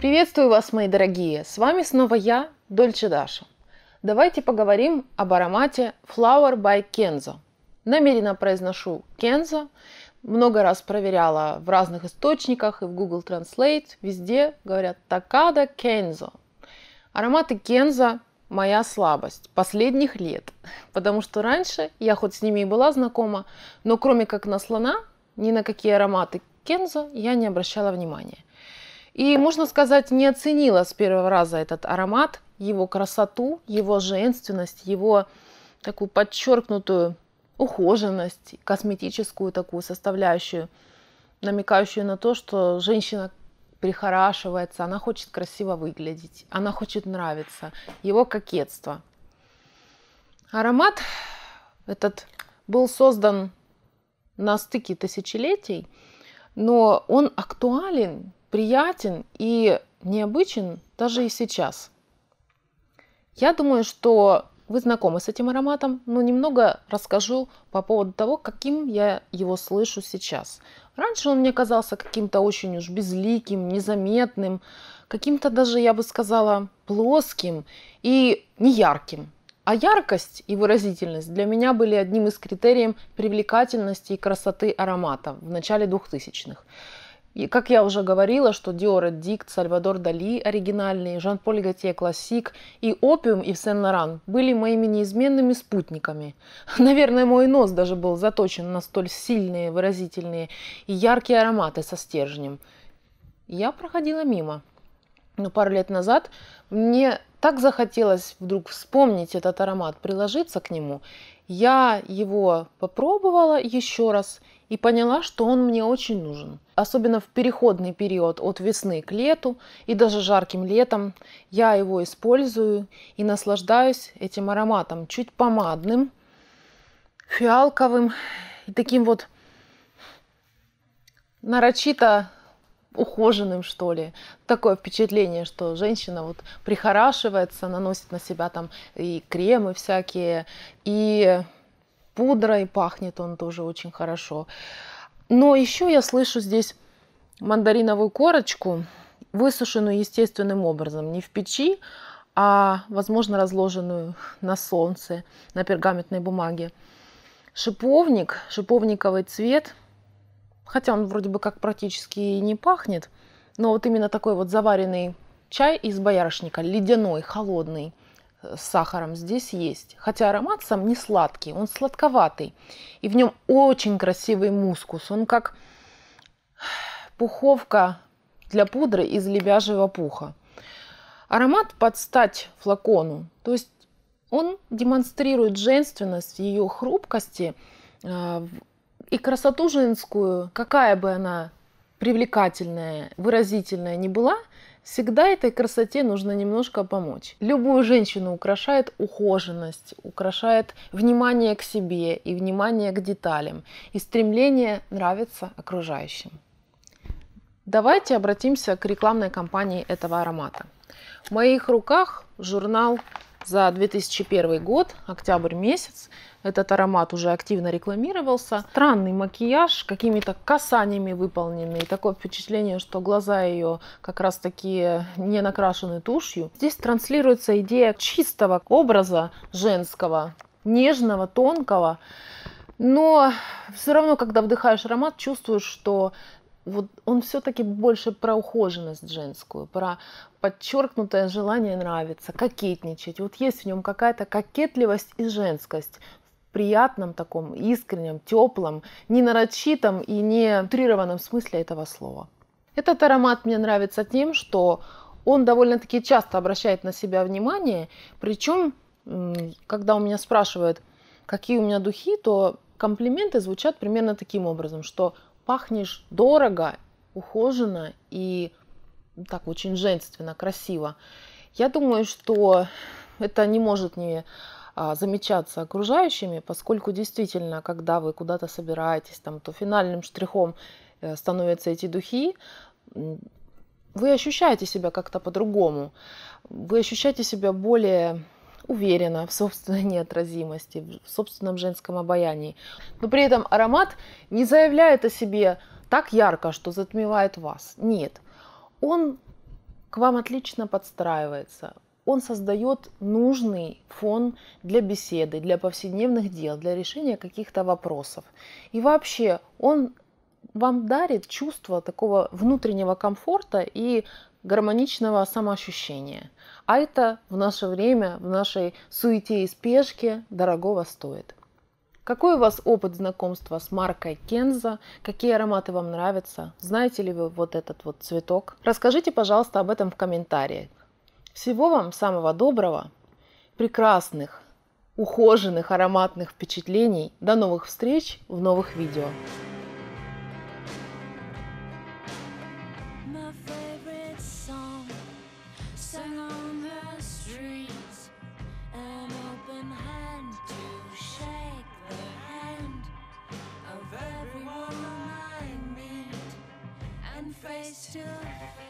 Приветствую вас, мои дорогие! С вами снова я, Дольче Даша. Давайте поговорим об аромате Flower by Kenzo. Намеренно произношу Kenzo. Много раз проверяла в разных источниках и в Google Translate. Везде говорят Такада Kenzo. Ароматы Kenzo – моя слабость последних лет. Потому что раньше я хоть с ними и была знакома, но кроме как на слона, ни на какие ароматы Кензо я не обращала внимания. И, можно сказать, не оценила с первого раза этот аромат, его красоту, его женственность, его такую подчеркнутую ухоженность, косметическую такую составляющую, намекающую на то, что женщина прихорашивается, она хочет красиво выглядеть, она хочет нравиться, его кокетство. Аромат этот был создан на стыке тысячелетий, но он актуален приятен и необычен даже и сейчас. Я думаю, что вы знакомы с этим ароматом, но немного расскажу по поводу того, каким я его слышу сейчас. Раньше он мне казался каким-то очень уж безликим, незаметным, каким-то даже, я бы сказала, плоским и неярким. А яркость и выразительность для меня были одним из критериев привлекательности и красоты аромата в начале 2000-х. И, как я уже говорила, что Диор Эдикт, Сальвадор Дали оригинальный, Жан-Поль Готье классик и опиум и Сен-Лоран были моими неизменными спутниками. Наверное, мой нос даже был заточен на столь сильные, выразительные и яркие ароматы со стержнем. Я проходила мимо. Но пару лет назад мне так захотелось вдруг вспомнить этот аромат, приложиться к нему. Я его попробовала еще раз – и поняла, что он мне очень нужен. Особенно в переходный период от весны к лету и даже жарким летом я его использую и наслаждаюсь этим ароматом, чуть помадным, фиалковым и таким вот нарочито ухоженным, что ли. Такое впечатление, что женщина вот прихорашивается, наносит на себя там и кремы всякие, и пудрой, пахнет он тоже очень хорошо. Но еще я слышу здесь мандариновую корочку, высушенную естественным образом, не в печи, а, возможно, разложенную на солнце, на пергаментной бумаге. Шиповник, шиповниковый цвет, хотя он вроде бы как практически не пахнет, но вот именно такой вот заваренный чай из боярышника, ледяной, холодный, с сахаром здесь есть. Хотя аромат сам не сладкий, он сладковатый. И в нем очень красивый мускус. Он как пуховка для пудры из лебяжьего пуха. Аромат под стать флакону. То есть он демонстрирует женственность ее хрупкости э, и красоту женскую, какая бы она привлекательная, выразительная не была, Всегда этой красоте нужно немножко помочь. Любую женщину украшает ухоженность, украшает внимание к себе и внимание к деталям, и стремление нравиться окружающим. Давайте обратимся к рекламной кампании этого аромата. В моих руках журнал за 2001 год, октябрь месяц. Этот аромат уже активно рекламировался. Странный макияж, какими-то касаниями выполненный. Такое впечатление, что глаза ее как раз таки не накрашены тушью. Здесь транслируется идея чистого образа женского, нежного, тонкого. Но все равно, когда вдыхаешь аромат, чувствуешь, что вот он все-таки больше про ухоженность женскую, про подчеркнутое желание нравиться, кокетничать. Вот есть в нем какая-то кокетливость и женскость в приятном таком, искреннем, теплом, не нарочитом и не утрированном смысле этого слова. Этот аромат мне нравится тем, что он довольно-таки часто обращает на себя внимание, причем, когда у меня спрашивают, какие у меня духи, то комплименты звучат примерно таким образом, что – пахнешь дорого, ухоженно и ну, так очень женственно, красиво. Я думаю, что это не может не а, замечаться окружающими, поскольку действительно, когда вы куда-то собираетесь, там, то финальным штрихом э, становятся эти духи, вы ощущаете себя как-то по-другому, вы ощущаете себя более уверена в собственной неотразимости, в собственном женском обаянии. Но при этом аромат не заявляет о себе так ярко, что затмевает вас. Нет. Он к вам отлично подстраивается. Он создает нужный фон для беседы, для повседневных дел, для решения каких-то вопросов. И вообще он вам дарит чувство такого внутреннего комфорта и гармоничного самоощущения. А это в наше время, в нашей суете и спешке дорогого стоит. Какой у вас опыт знакомства с маркой Кенза? Какие ароматы вам нравятся? Знаете ли вы вот этот вот цветок? Расскажите, пожалуйста, об этом в комментариях. Всего вам самого доброго, прекрасных, ухоженных ароматных впечатлений. До новых встреч в новых видео. still